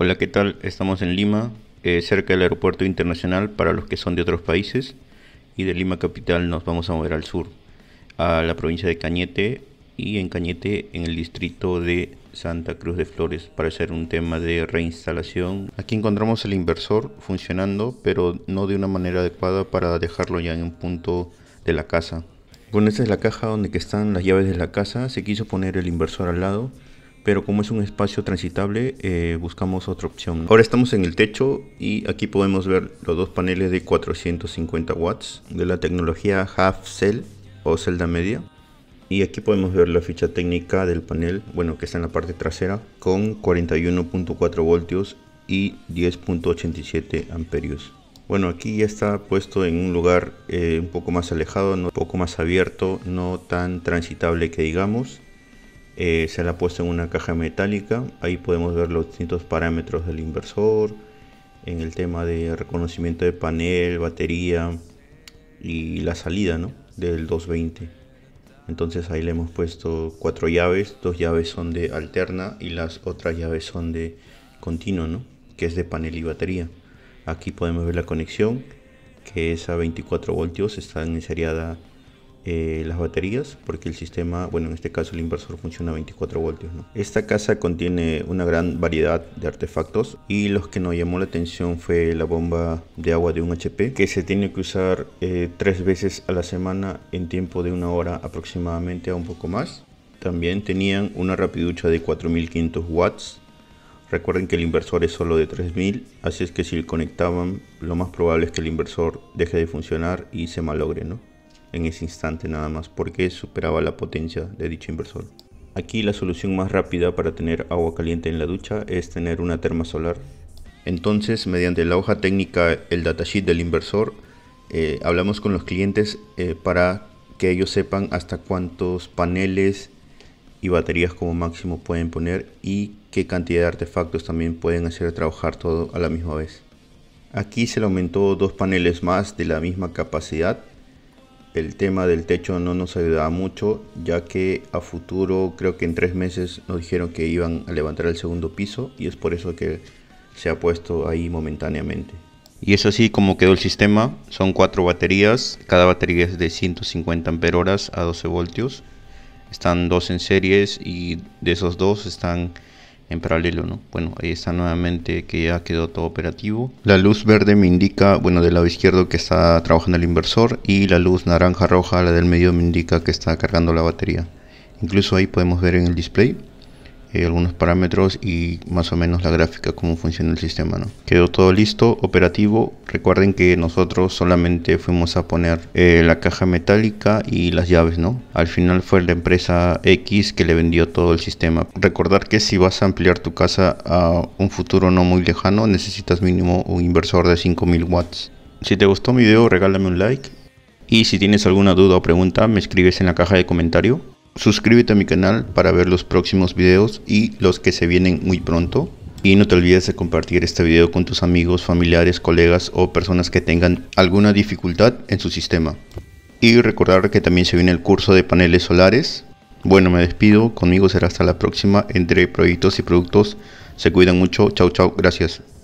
Hola, ¿qué tal? Estamos en Lima, eh, cerca del aeropuerto internacional para los que son de otros países. Y de Lima capital nos vamos a mover al sur, a la provincia de Cañete y en Cañete, en el distrito de Santa Cruz de Flores, para hacer un tema de reinstalación. Aquí encontramos el inversor funcionando, pero no de una manera adecuada para dejarlo ya en un punto de la casa. con esta es la caja donde que están las llaves de la casa. Se quiso poner el inversor al lado pero como es un espacio transitable, eh, buscamos otra opción. Ahora estamos en el techo y aquí podemos ver los dos paneles de 450 watts de la tecnología Half Cell o celda media. Y aquí podemos ver la ficha técnica del panel, bueno, que está en la parte trasera, con 41.4 voltios y 10.87 amperios. Bueno, aquí ya está puesto en un lugar eh, un poco más alejado, un poco más abierto, no tan transitable que digamos. Eh, se la ha puesto en una caja metálica. Ahí podemos ver los distintos parámetros del inversor, en el tema de reconocimiento de panel, batería y la salida ¿no? del 220. Entonces ahí le hemos puesto cuatro llaves, dos llaves son de alterna y las otras llaves son de continuo, ¿no? que es de panel y batería. Aquí podemos ver la conexión que es a 24 voltios, está en seriada eh, las baterías porque el sistema, bueno en este caso el inversor funciona a 24 voltios. Esta casa contiene una gran variedad de artefactos y los que nos llamó la atención fue la bomba de agua de un HP que se tiene que usar eh, tres veces a la semana en tiempo de una hora aproximadamente a un poco más. También tenían una rapiducha de 4500 watts. Recuerden que el inversor es solo de 3000, así es que si conectaban, lo más probable es que el inversor deje de funcionar y se malogre, ¿no? en ese instante nada más porque superaba la potencia de dicho inversor. Aquí la solución más rápida para tener agua caliente en la ducha es tener una terma solar. Entonces, mediante la hoja técnica, el datasheet del inversor, eh, hablamos con los clientes eh, para que ellos sepan hasta cuántos paneles y baterías como máximo pueden poner y qué cantidad de artefactos también pueden hacer trabajar todo a la misma vez. Aquí se le aumentó dos paneles más de la misma capacidad el tema del techo no nos ayudaba mucho, ya que a futuro, creo que en tres meses, nos dijeron que iban a levantar el segundo piso y es por eso que se ha puesto ahí momentáneamente. Y es así como quedó el sistema, son cuatro baterías, cada batería es de 150 horas a 12 voltios, están dos en series y de esos dos están en paralelo, ¿no? Bueno, ahí está nuevamente que ya quedó todo operativo. La luz verde me indica, bueno, del lado izquierdo que está trabajando el inversor y la luz naranja roja, la del medio, me indica que está cargando la batería. Incluso ahí podemos ver en el display eh, algunos parámetros y más o menos la gráfica, cómo funciona el sistema. ¿no? Quedó todo listo, operativo. Recuerden que nosotros solamente fuimos a poner eh, la caja metálica y las llaves. ¿no? Al final fue la empresa X que le vendió todo el sistema. Recordar que si vas a ampliar tu casa a un futuro no muy lejano, necesitas mínimo un inversor de 5000 watts. Si te gustó mi video regálame un like y si tienes alguna duda o pregunta me escribes en la caja de comentarios. Suscríbete a mi canal para ver los próximos videos y los que se vienen muy pronto. Y no te olvides de compartir este video con tus amigos, familiares, colegas o personas que tengan alguna dificultad en su sistema. Y recordar que también se viene el curso de paneles solares. Bueno, me despido. Conmigo será hasta la próxima. Entre proyectos y productos. Se cuidan mucho. Chau, chau. Gracias.